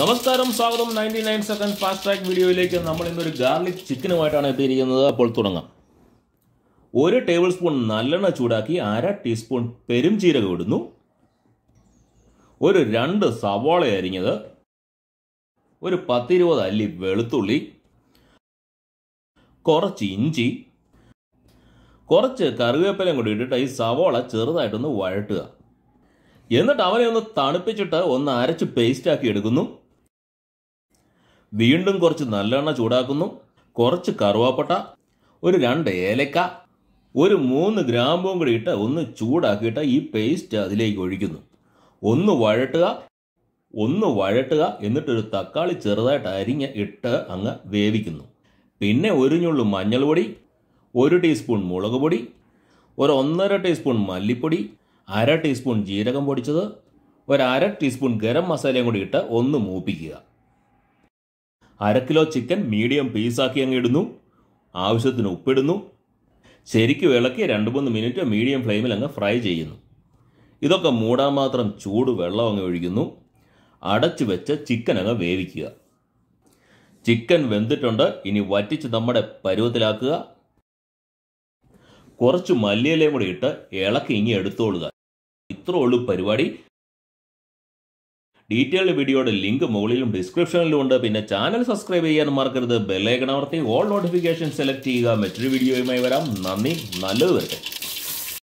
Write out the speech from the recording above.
നമസ്കാരം സ്വാഗതം ninety nine second fast track വീഡിയോയിലേക്ക് നമ്മൾ ഇന്നൊരു ഗാർലിക് ചിക്കനുമായിട്ടാണ് എത്തിയിരിക്കുന്നത് അപ്പോൾ തുടങ്ങാം ഒരു ടേബിൾ സ്പൂൺ നല്ലെണ്ണ ചൂടാക്കി അര ടീസ്പൂൺ പെരും ചീരകം ഇടുന്നു ഒരു രണ്ട് സവാള അരിഞ്ഞത് ഒരു പത്തിരുപത് അല്ലി വെളുത്തുള്ളി കുറച്ച് ഇഞ്ചി കുറച്ച് കറിവേപ്പിലയും കൂടി ഇട്ടിട്ട് ഈ സവാള ചെറുതായിട്ടൊന്ന് വഴട്ടുക എന്നിട്ട് അവനെ ഒന്ന് തണുപ്പിച്ചിട്ട് ഒന്ന് അരച്ച് പേസ്റ്റാക്കി എടുക്കുന്നു വീണ്ടും കുറച്ച് നല്ലെണ്ണ ചൂടാക്കുന്നു കുറച്ച് കറുവാപ്പട്ട ഒരു രണ്ട് ഏലക്ക ഒരു മൂന്ന് ഗ്രാമ്പും കൂടി ഇട്ട് ഒന്ന് ചൂടാക്കിയിട്ട് ഈ പേസ്റ്റ് അതിലേക്ക് ഒഴിക്കുന്നു ഒന്ന് വഴട്ടുക ഒന്ന് വഴട്ടുക എന്നിട്ടൊരു തക്കാളി ചെറുതായിട്ട് അരിഞ്ഞ് ഇട്ട് അങ്ങ് വേവിക്കുന്നു പിന്നെ ഒരു ഞുള്ളു മഞ്ഞൾപ്പൊടി ഒരു ടീസ്പൂൺ മുളക് പൊടി ഒരു ഒന്നര ടീസ്പൂൺ മല്ലിപ്പൊടി അര ടീസ്പൂൺ ജീരകം പൊടിച്ചത് ഒരു അര ടീസ്പൂൺ ഗരം മസാലയും കൂടി ഇട്ട് ഒന്ന് മൂപ്പിക്കുക അര കിലോ ചിക്കൻ മീഡിയം പീസാക്കി അങ്ങ് ഇടുന്നു ആവശ്യത്തിന് ഉപ്പിടുന്നു ശരിക്കും ഇളക്കി രണ്ട് മൂന്ന് മിനിറ്റ് മീഡിയം ഫ്ലെയിമിൽ അങ്ങ് ഫ്രൈ ചെയ്യുന്നു ഇതൊക്കെ മൂടാൻ മാത്രം ചൂട് വെള്ളം അങ്ങ് ഒഴിക്കുന്നു അടച്ചു വെച്ച് ചിക്കൻ അങ്ങ് വേവിക്കുക ചിക്കൻ വെന്തിട്ടുണ്ട് ഇനി വറ്റിച്ച് നമ്മുടെ പരുവത്തിലാക്കുക കുറച്ച് മല്ലിയിലയും കൂടി ഇട്ട് ഇളക്കി ഇങ്ങി എടുത്തോളുക ഇത്രേ ഉള്ളൂ പരിപാടി ഡീറ്റെയിൽഡ് വീഡിയോയുടെ ലിങ്ക് മുകളിലും ഡിസ്ക്രിപ്ഷനിലും ഉണ്ട് പിന്നെ ചാനൽ സബ്സ്ക്രൈബ് ചെയ്യാൻ മറക്കരുത് ബെല്ലൈക്കൺ അമർത്തി ഓൾ നോട്ടിഫിക്കേഷൻ സെലക്ട് ചെയ്യുക മറ്റൊരു വീഡിയോയുമായി വരാം നന്ദി നല്ലത് വരട്ടെ